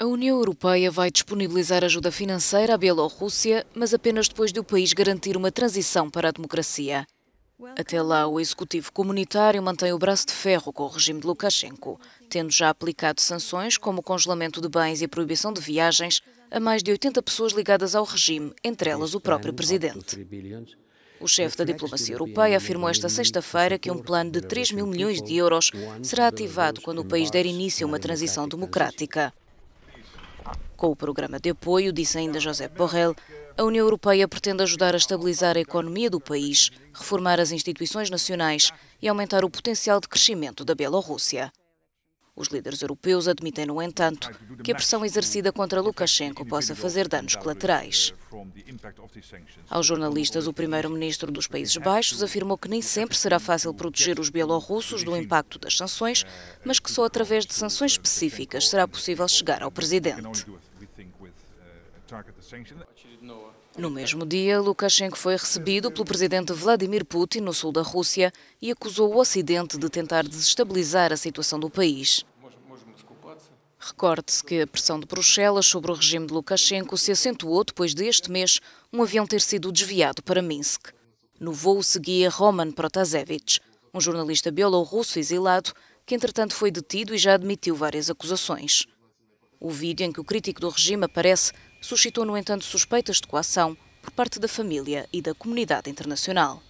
A União Europeia vai disponibilizar ajuda financeira à Bielorrússia, mas apenas depois de o país garantir uma transição para a democracia. Até lá, o executivo comunitário mantém o braço de ferro com o regime de Lukashenko, tendo já aplicado sanções como o congelamento de bens e a proibição de viagens a mais de 80 pessoas ligadas ao regime, entre elas o próprio presidente. O chefe da diplomacia europeia afirmou esta sexta-feira que um plano de 3 mil milhões de euros será ativado quando o país der início a uma transição democrática. Com o programa de apoio, disse ainda José Borrell, a União Europeia pretende ajudar a estabilizar a economia do país, reformar as instituições nacionais e aumentar o potencial de crescimento da Bielorrússia. Os líderes europeus admitem, no entanto, que a pressão exercida contra Lukashenko possa fazer danos colaterais. Aos jornalistas, o primeiro-ministro dos Países Baixos afirmou que nem sempre será fácil proteger os bielorrussos do impacto das sanções, mas que só através de sanções específicas será possível chegar ao presidente. No mesmo dia, Lukashenko foi recebido pelo presidente Vladimir Putin no sul da Rússia e acusou o Ocidente de tentar desestabilizar a situação do país. Recorde-se que a pressão de Bruxelas sobre o regime de Lukashenko se acentuou depois deste mês um avião ter sido desviado para Minsk. No voo seguia Roman Protasevich, um jornalista bielorrusso exilado que, entretanto, foi detido e já admitiu várias acusações. O vídeo em que o crítico do regime aparece suscitou, no entanto, suspeitas de coação por parte da família e da comunidade internacional.